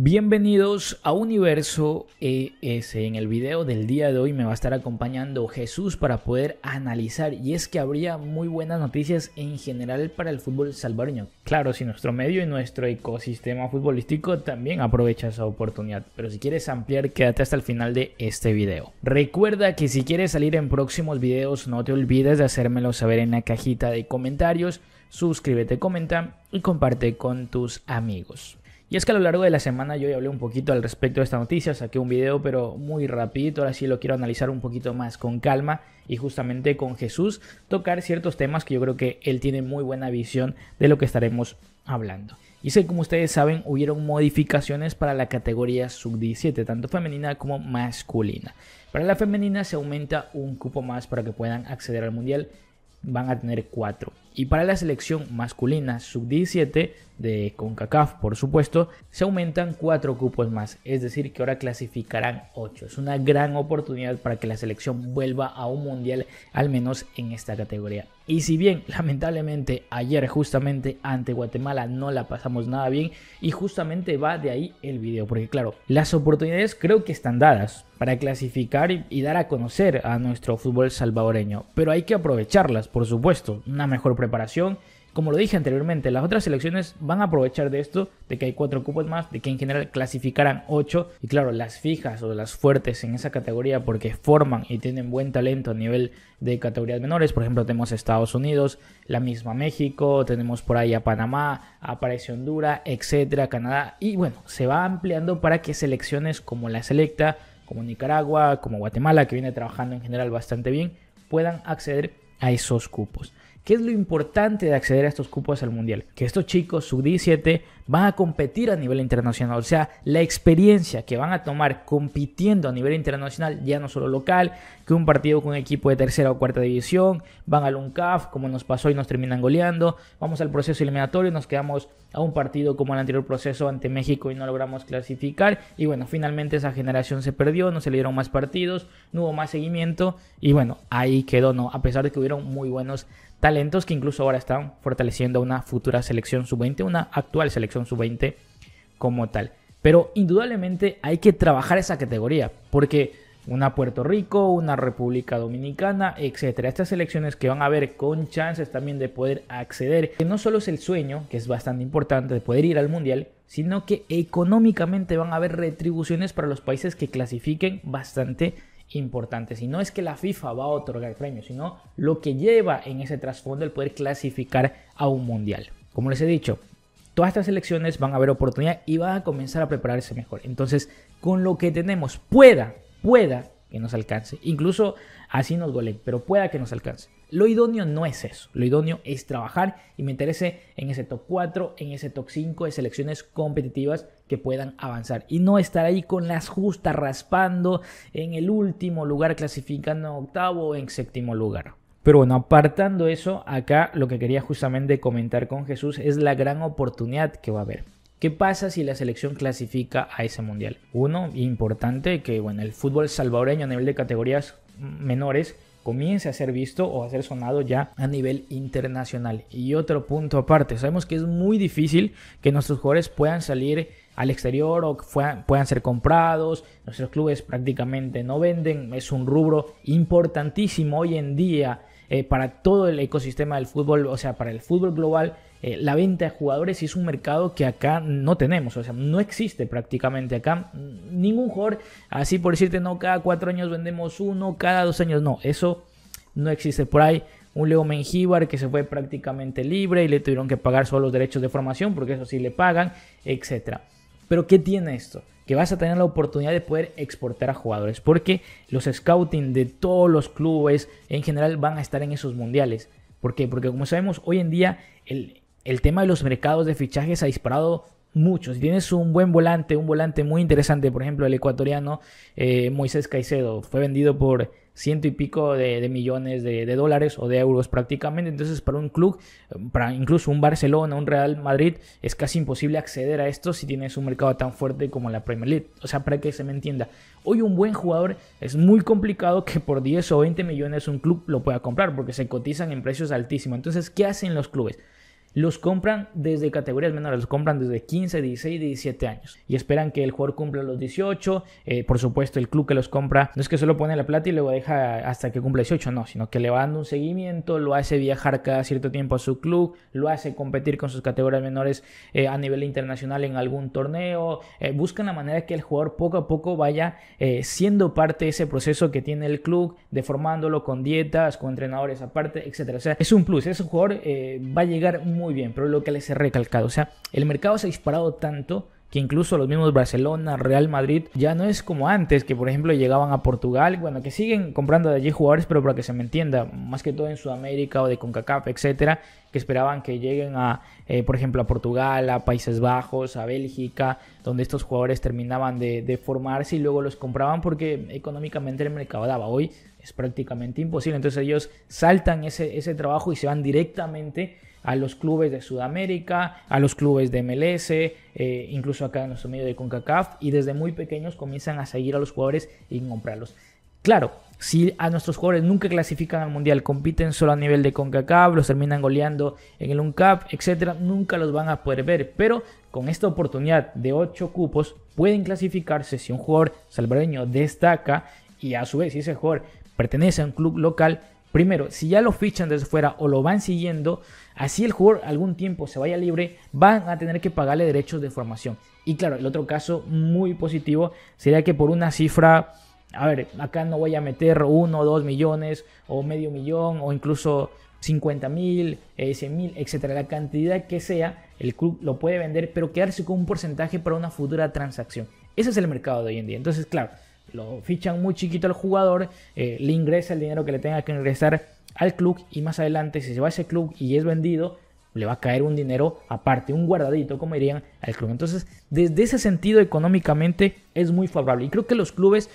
Bienvenidos a Universo ES. En el video del día de hoy me va a estar acompañando Jesús para poder analizar y es que habría muy buenas noticias en general para el fútbol salvadoreño. Claro, si nuestro medio y nuestro ecosistema futbolístico también aprovecha esa oportunidad, pero si quieres ampliar quédate hasta el final de este video. Recuerda que si quieres salir en próximos videos no te olvides de hacérmelo saber en la cajita de comentarios, suscríbete, comenta y comparte con tus amigos. Y es que a lo largo de la semana yo ya hablé un poquito al respecto de esta noticia, saqué un video pero muy rapidito, ahora sí lo quiero analizar un poquito más con calma y justamente con Jesús tocar ciertos temas que yo creo que él tiene muy buena visión de lo que estaremos hablando. Y sé como ustedes saben hubieron modificaciones para la categoría sub-17, tanto femenina como masculina. Para la femenina se aumenta un cupo más para que puedan acceder al mundial, van a tener cuatro. Y para la selección masculina sub-17 de CONCACAF, por supuesto, se aumentan 4 cupos más, es decir, que ahora clasificarán 8. Es una gran oportunidad para que la selección vuelva a un mundial, al menos en esta categoría. Y si bien, lamentablemente, ayer justamente ante Guatemala no la pasamos nada bien, y justamente va de ahí el video, porque claro, las oportunidades creo que están dadas para clasificar y dar a conocer a nuestro fútbol salvadoreño, pero hay que aprovecharlas, por supuesto, una mejor preparación preparación. Como lo dije anteriormente, las otras selecciones van a aprovechar de esto, de que hay cuatro cupos más, de que en general clasificarán ocho. Y claro, las fijas o las fuertes en esa categoría porque forman y tienen buen talento a nivel de categorías menores. Por ejemplo, tenemos Estados Unidos, la misma México, tenemos por ahí a Panamá, aparece Honduras, etcétera, Canadá. Y bueno, se va ampliando para que selecciones como la selecta, como Nicaragua, como Guatemala, que viene trabajando en general bastante bien, puedan acceder a esos cupos. ¿Qué es lo importante de acceder a estos cupos al Mundial? Que estos chicos sub-17 van a competir a nivel internacional. O sea, la experiencia que van a tomar compitiendo a nivel internacional, ya no solo local, que un partido con un equipo de tercera o cuarta división, van al UNCAF, como nos pasó y nos terminan goleando, vamos al proceso eliminatorio, nos quedamos a un partido como el anterior proceso ante México y no logramos clasificar. Y bueno, finalmente esa generación se perdió, no se le dieron más partidos, no hubo más seguimiento y bueno, ahí quedó, ¿no? A pesar de que hubieron muy buenos talentos que incluso ahora están fortaleciendo una futura selección sub-20, una actual selección sub-20 como tal. Pero indudablemente hay que trabajar esa categoría, porque una Puerto Rico, una República Dominicana, etcétera. Estas selecciones que van a haber con chances también de poder acceder, que no solo es el sueño, que es bastante importante, de poder ir al Mundial, sino que económicamente van a haber retribuciones para los países que clasifiquen bastante importantes. Y no es que la FIFA va a otorgar premios, sino lo que lleva en ese trasfondo el poder clasificar a un mundial. Como les he dicho, todas estas elecciones van a haber oportunidad y van a comenzar a prepararse mejor. Entonces, con lo que tenemos, pueda, pueda que nos alcance. Incluso así nos duele, pero pueda que nos alcance. Lo idóneo no es eso, lo idóneo es trabajar y meterse en ese top 4, en ese top 5 de selecciones competitivas que puedan avanzar y no estar ahí con las justas raspando en el último lugar, clasificando a octavo o en séptimo lugar. Pero bueno, apartando eso, acá lo que quería justamente comentar con Jesús es la gran oportunidad que va a haber. ¿Qué pasa si la selección clasifica a ese mundial? Uno, importante, que bueno, el fútbol salvadoreño a nivel de categorías menores comience a ser visto o a ser sonado ya a nivel internacional. Y otro punto aparte, sabemos que es muy difícil que nuestros jugadores puedan salir al exterior o puedan, puedan ser comprados. Nuestros clubes prácticamente no venden. Es un rubro importantísimo hoy en día eh, para todo el ecosistema del fútbol, o sea, para el fútbol global, eh, la venta de jugadores es un mercado que acá no tenemos, o sea, no existe prácticamente acá ningún jugador, así por decirte, no, cada cuatro años vendemos uno, cada dos años no, eso no existe por ahí. Un Leo Menjivar que se fue prácticamente libre y le tuvieron que pagar solo los derechos de formación, porque eso sí le pagan, etc. Pero ¿qué tiene esto? que vas a tener la oportunidad de poder exportar a jugadores, porque los scouting de todos los clubes en general van a estar en esos mundiales. ¿Por qué? Porque como sabemos, hoy en día el, tema de los mercados de fichajes ha disparado mucho. Si tienes un buen volante, un volante muy interesante, por ejemplo, el ecuatoriano eh, Moisés Caicedo, fue vendido por ciento y pico de, millones de, dólares o de euros prácticamente. Entonces, para un club, para incluso un Barcelona, un Real Madrid, es casi imposible acceder a esto si tienes un mercado tan fuerte como la Premier League. O sea, para que se me entienda, hoy un buen jugador es muy complicado que por 10 o 20 millones un club lo pueda comprar porque se cotizan en precios altísimos. Entonces, ¿qué hacen los clubes? los compran desde categorías menores, los compran desde 15, 16, 17 años y esperan que el jugador cumpla los 18. Eh, por supuesto, el club que los compra no es que solo pone la plata y luego deja hasta que cumpla 18, no, sino que le va dando un seguimiento, lo hace viajar cada cierto tiempo a su club, lo hace competir con sus categorías menores eh, a nivel internacional en algún torneo. Eh, buscan la manera que el jugador poco a poco vaya siendo parte de ese proceso que tiene el club, deformándolo con dietas, con entrenadores aparte, etc. O sea, es un plus. Ese jugador va a llegar muy bien, pero lo que les he recalcado, o sea, el mercado se ha disparado tanto que incluso los mismos Barcelona, Real Madrid, ya no es como antes, que por ejemplo llegaban a Portugal, bueno, que siguen comprando de allí jugadores, pero para que se me entienda, más que todo en Sudamérica o de CONCACAF, etcétera, que esperaban que lleguen a, eh, por ejemplo, a Portugal, a Países Bajos, a Bélgica, donde estos jugadores terminaban de, formarse y luego los compraban porque económicamente el mercado daba. Hoy es prácticamente imposible, entonces ellos saltan ese, ese trabajo y se van directamente a los clubes de Sudamérica, a los clubes de MLS, eh, incluso acá en nuestro medio de CONCACAF, y desde muy pequeños comienzan a seguir a los jugadores y comprarlos. Claro, si a nuestros jugadores nunca clasifican al mundial, compiten solo a nivel de CONCACAF, los terminan goleando en el UNCAP, etc., nunca los van a poder ver. Pero con esta oportunidad de 8 cupos, pueden clasificarse si un jugador salvadoreño destaca y a su vez, si ese jugador pertenece a un club local, Primero, si ya lo fichan desde fuera o lo van siguiendo, así el jugador algún tiempo se vaya libre, van a tener que pagarle derechos de formación. Y claro, el otro caso muy positivo sería que por una cifra, a ver, acá no voy a meter 1 o 2 millones o medio millón o incluso 50 mil, 100 eh, mil, etcétera, la cantidad que sea, el club lo puede vender, pero quedarse con un porcentaje para una futura transacción. Ese es el mercado de hoy en día. Entonces, claro, lo fichan muy chiquito al jugador, eh, le ingresa el dinero que le tenga que ingresar al club y más adelante si se va a ese club y es vendido, le va a caer un dinero aparte, un guardadito, como dirían, al club. Entonces desde ese sentido económicamente es muy favorable. Y creo que los clubes,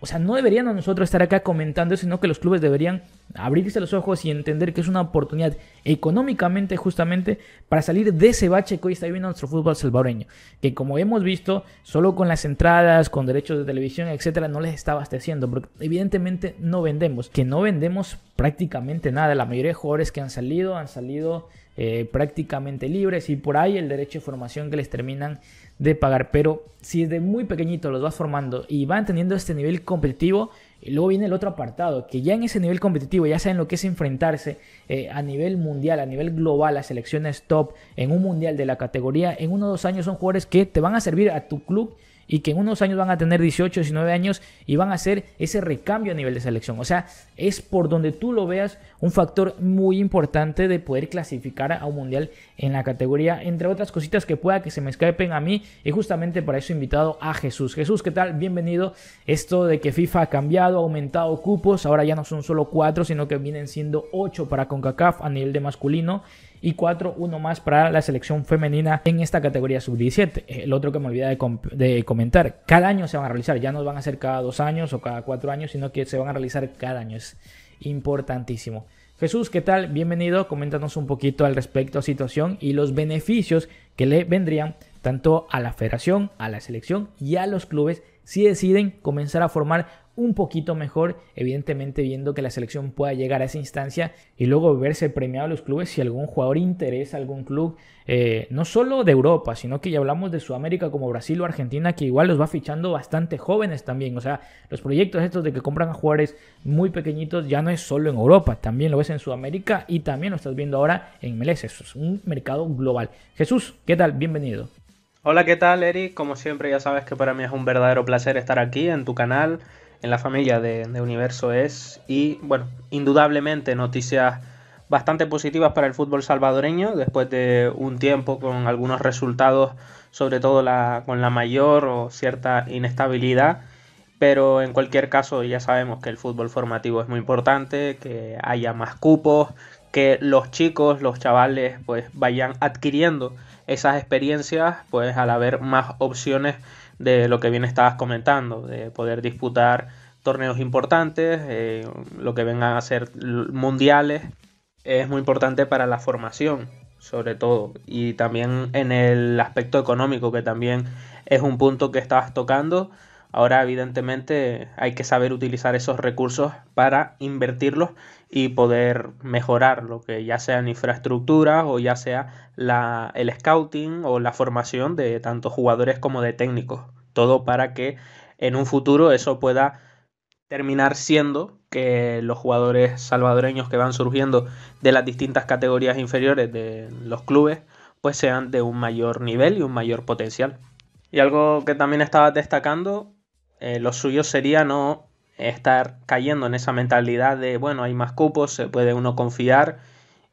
o sea, no deberían a nosotros estar acá comentando, sino que los clubes deberían abrirse los ojos y entender que es una oportunidad económicamente justamente para salir de ese bache que hoy está viviendo nuestro fútbol salvadoreño. Que como hemos visto, solo con las entradas, con derechos de televisión, etcétera, no les está abasteciendo. Porque evidentemente no vendemos. Que no vendemos prácticamente nada. La mayoría de jugadores que han salido han salido eh, prácticamente libres y por ahí el derecho de formación que les terminan de pagar. Pero si desde muy pequeñito los vas formando y van teniendo este nivel competitivo, y luego viene el otro apartado, que ya en ese nivel competitivo ya saben lo que es enfrentarse eh, a nivel mundial, a nivel global, a selecciones top, en un mundial de la categoría. En uno o dos años son jugadores que te van a servir a tu club y que en unos años van a tener 18, 19 años y van a hacer ese recambio a nivel de selección. O sea, es por donde tú lo veas un factor muy importante de poder clasificar a un mundial en la categoría, entre otras cositas que pueda que se me escapen a mí. Y justamente para eso he invitado a Jesús. Jesús, ¿qué tal? Bienvenido. Esto de que FIFA ha cambiado, ha aumentado cupos, ahora ya no son solo 4, sino que vienen siendo 8 para CONCACAF a nivel de masculino y 4, uno más para la selección femenina en esta categoría sub-17. El otro que me olvidé de comentar cada año se van a realizar, ya no van a ser cada dos años o cada cuatro años, sino que se van a realizar cada año. Es importantísimo. Jesús, ¿qué tal? Bienvenido. Coméntanos un poquito al respecto a situación y los beneficios que le vendrían tanto a la federación, a la selección y a los clubes si deciden comenzar a formar un poquito mejor, evidentemente viendo que la selección pueda llegar a esa instancia y luego verse premiado a los clubes si algún jugador interesa algún club, eh, no solo de Europa, sino que ya hablamos de Sudamérica como Brasil o Argentina, que igual los va fichando bastante jóvenes también, o sea, los proyectos estos de que compran a jugadores muy pequeñitos ya no es solo en Europa, también lo ves en Sudamérica y también lo estás viendo ahora en MLS, Eso es un mercado global. Jesús, ¿qué tal? Bienvenido. Hola, ¿qué tal, Eric? Como siempre, ya sabes que para mí es un verdadero placer estar aquí en tu canal en la familia de, Universo es. Y bueno, indudablemente noticias bastante positivas para el fútbol salvadoreño después de un tiempo con algunos resultados, sobre todo con la mayor o cierta inestabilidad. Pero en cualquier caso ya sabemos que el fútbol formativo es muy importante, que haya más cupos, que los chicos, los chavales, pues vayan adquiriendo esas experiencias, pues al haber más opciones de lo que bien estabas comentando, de poder disputar torneos importantes, eh, lo que vengan a ser mundiales, es muy importante para la formación, sobre todo, y también en el aspecto económico, que también es un punto que estabas tocando. Ahora, evidentemente, hay que saber utilizar esos recursos para invertirlos y poder mejorar lo que ya sean infraestructuras o ya sea el scouting o la formación de tanto jugadores como de técnicos. Todo para que en un futuro eso pueda terminar siendo que los jugadores salvadoreños que van surgiendo de las distintas categorías inferiores de los clubes pues sean de un mayor nivel y un mayor potencial. Y algo que también estaba destacando, eh, lo suyo sería no estar cayendo en esa mentalidad de, bueno, hay más cupos, se puede uno confiar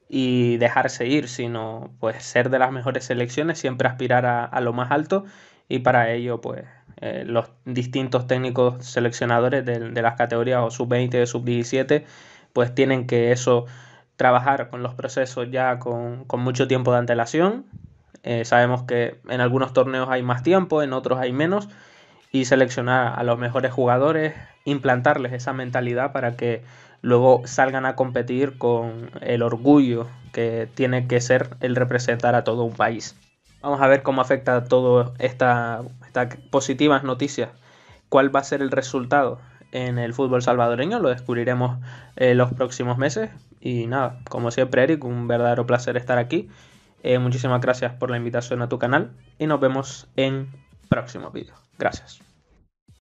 y dejarse ir, sino pues ser de las mejores selecciones, siempre aspirar a, lo más alto y para ello pues eh, los distintos técnicos seleccionadores de, las categorías o sub-20 o sub-17 pues tienen que eso trabajar con los procesos ya con, mucho tiempo de antelación. Eh, sabemos que en algunos torneos hay más tiempo, en otros hay menos, y seleccionar a los mejores jugadores, implantarles esa mentalidad para que luego salgan a competir con el orgullo que tiene que ser el representar a todo un país. Vamos a ver cómo afecta todas estas positivas noticias, cuál va a ser el resultado en el fútbol salvadoreño, lo descubriremos en eh, los próximos meses. Y nada, como siempre Eric, un verdadero placer estar aquí. Eh, muchísimas gracias por la invitación a tu canal y nos vemos en próximos vídeos. Gracias.